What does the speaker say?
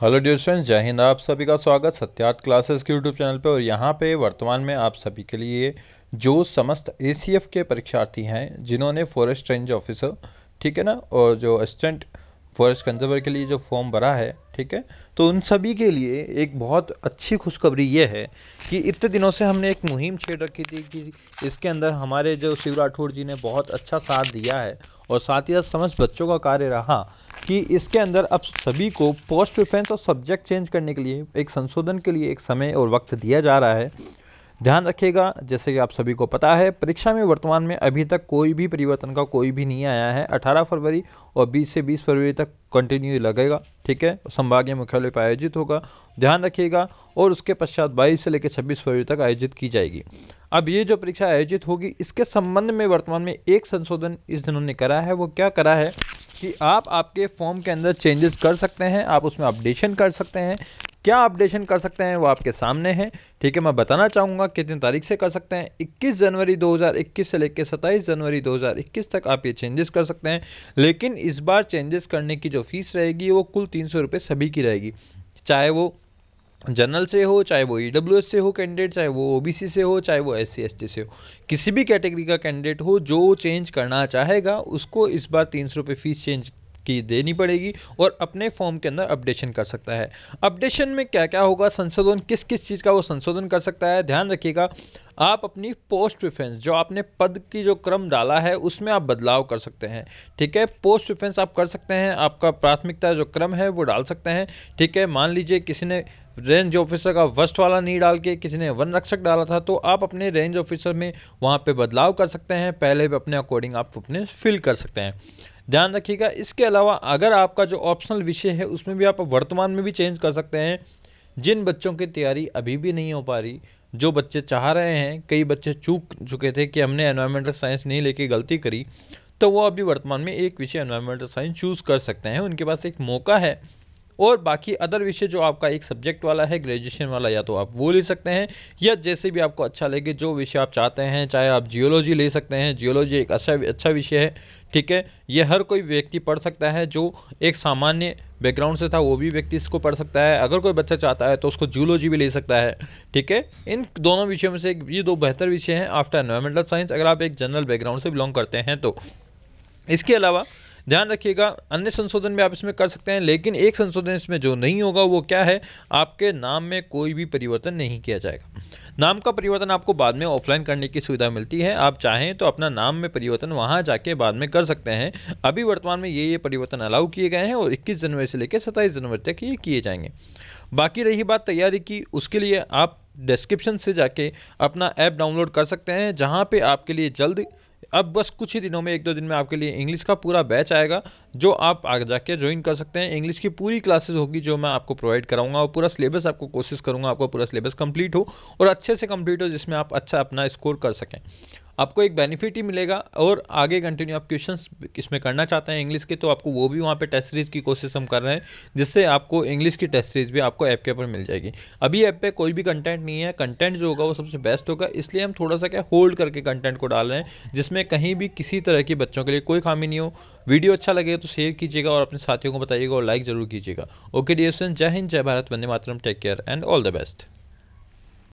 hello dear friends जय हिंद आप सभी का स्वागत सत्यार्थ क्लासेस के यूट्यूब चैनल पर और यहाँ पे वर्तमान में आप सभी के लिए जो समस्त ए के परीक्षार्थी हैं जिन्होंने फॉरेस्ट रेंज ऑफिसर ठीक है ना और जो असिस्टेंट फॉरेस्ट कंजर्वर के लिए जो फॉर्म भरा है ठीक है तो उन सभी के लिए एक बहुत अच्छी खुशखबरी ये है कि इतने दिनों से हमने एक मुहिम छेड़ रखी थी कि इसके अंदर हमारे जो शिव राठौड़ जी ने बहुत अच्छा साथ दिया है और साथ ही साथ समस्त बच्चों का कार्य रहा कि इसके अंदर अब सभी को पोस्ट प्रिफ्रेंस और सब्जेक्ट चेंज करने के लिए एक संशोधन के लिए एक समय और वक्त दिया जा रहा है ध्यान रखिएगा जैसे कि आप सभी को पता है परीक्षा में वर्तमान में अभी तक कोई भी परिवर्तन का कोई भी नहीं आया है 18 फरवरी और 20 से 20 फरवरी तक कंटिन्यू लगेगा ठीक है संभागीय मुख्यालय पर आयोजित होगा ध्यान रखिएगा और उसके पश्चात 22 से लेकर 26 फरवरी तक आयोजित की जाएगी अब ये जो परीक्षा आयोजित होगी इसके संबंध में वर्तमान में एक संशोधन इस दिनों ने करा है वो क्या करा है कि आप आपके फॉर्म के अंदर चेंजेस कर सकते हैं आप उसमें अपडेशन कर सकते हैं क्या अपडेशन कर सकते हैं वो आपके सामने है ठीक है मैं बताना चाहूँगा कितनी तारीख से कर सकते हैं 21 जनवरी 2021 से लेकर 27 जनवरी 2021 तक आप ये चेंजेस कर सकते हैं लेकिन इस बार चेंजेस करने की जो फीस रहेगी वो कुल तीन सौ सभी की रहेगी चाहे वो जनरल से हो चाहे वो ई e से हो कैंडिडेट चाहे वो ओ से हो चाहे वो एस सी से हो किसी भी कैटेगरी का कैंडिडेट हो जो चेंज करना चाहेगा उसको इस बार तीन सौ रुपये फीस चेंज की देनी पड़ेगी और अपने फॉर्म के अंदर अपडेशन कर सकता है अपडेशन में क्या क्या होगा संशोधन किस किस चीज़ का वो संशोधन कर सकता है ध्यान रखिएगा आप अपनी पोस्ट प्रिफ्रेंस जो आपने पद की जो क्रम डाला है उसमें आप बदलाव कर सकते हैं ठीक है पोस्ट प्रिफ्रेंस आप कर सकते हैं आपका प्राथमिकता जो क्रम है वो डाल सकते हैं ठीक है मान लीजिए किसी ने रेंज ऑफिसर का वर्स्ट वाला नहीं डाल के किसी ने वन रक्षक डाला था तो आप अपने रेंज ऑफिसर में वहाँ पे बदलाव कर सकते हैं पहले भी अपने अकॉर्डिंग आप अपने फिल कर सकते हैं ध्यान रखिएगा इसके अलावा अगर आपका जो ऑप्शनल विषय है उसमें भी आप वर्तमान में भी चेंज कर सकते हैं जिन बच्चों की तैयारी अभी भी नहीं हो पा रही जो बच्चे चाह रहे हैं कई बच्चे चूक चुके थे कि हमने एनवायरमेंटल साइंस नहीं लेके गलती करी तो वो अभी वर्तमान में एक विषय एनवायरमेंटल साइंस चूज़ कर सकते हैं उनके पास एक मौका है और बाकी अदर विषय जो आपका एक सब्जेक्ट वाला है ग्रेजुएशन वाला या तो आप वो ले सकते हैं या जैसे भी आपको अच्छा लगे जो विषय आप चाहते हैं चाहे आप जियोलॉजी ले सकते हैं जियोलॉजी एक अच्छा अच्छा विषय है ठीक है ये हर कोई व्यक्ति पढ़ सकता है जो एक सामान्य बैकग्राउंड से था वो भी व्यक्ति इसको पढ़ सकता है अगर कोई बच्चा चाहता है तो उसको जूलॉजी भी ले सकता है ठीक है इन दोनों विषयों में से ये दो बेहतर विषय हैं आफ्टर एनवायरमेंटल साइंस अगर आप एक जनरल बैकग्राउंड से बिलोंग करते हैं तो इसके अलावा ध्यान रखिएगा अन्य संशोधन भी आप इसमें कर सकते हैं लेकिन एक संशोधन इसमें जो नहीं होगा वो क्या है आपके नाम में कोई भी परिवर्तन नहीं किया जाएगा नाम का परिवर्तन आपको बाद में ऑफलाइन करने की सुविधा मिलती है आप चाहें तो अपना नाम में परिवर्तन वहां जाके बाद में कर सकते हैं अभी वर्तमान में ये ये परिवर्तन अलाउ किए गए हैं और 21 जनवरी से लेकर 27 जनवरी तक ये किए जाएंगे बाकी रही बात तैयारी की उसके लिए आप डिस्क्रिप्शन से जाके अपना ऐप डाउनलोड कर सकते हैं जहाँ पे आपके लिए जल्द अब बस कुछ ही दिनों में एक दो दिन में आपके लिए इंग्लिश का पूरा बैच आएगा जो आप आगे जाके ज्वाइन कर सकते हैं इंग्लिश की पूरी क्लासेस होगी जो मैं आपको प्रोवाइड कराऊंगा और पूरा सिलेबस आपको कोशिश करूंगा आपका पूरा सिलेबस कंप्लीट हो और अच्छे से कंप्लीट हो जिसमें आप अच्छा अपना स्कोर कर सकें आपको एक बेनिफिट ही मिलेगा और आगे कंटिन्यू आप क्वेश्चंस इसमें करना चाहते हैं इंग्लिश के तो आपको वो भी वहाँ पे टेस्ट सीरीज की कोशिश हम कर रहे हैं जिससे आपको इंग्लिश की टेस्ट सीरीज भी आपको ऐप के ऊपर मिल जाएगी अभी ऐप पे कोई भी कंटेंट नहीं है कंटेंट जो होगा वो सबसे बेस्ट होगा इसलिए हम थोड़ा सा क्या होल्ड करके कंटेंट को डाल रहे हैं जिसमें कहीं भी किसी तरह की बच्चों के लिए कोई खामी नहीं हो वीडियो अच्छा लगे तो शेयर कीजिएगा और अपने साथियों को बताइएगा और लाइक जरूर कीजिएगा ओके डियर जय हिंद जय भारत वंदे मातरम take care and all the best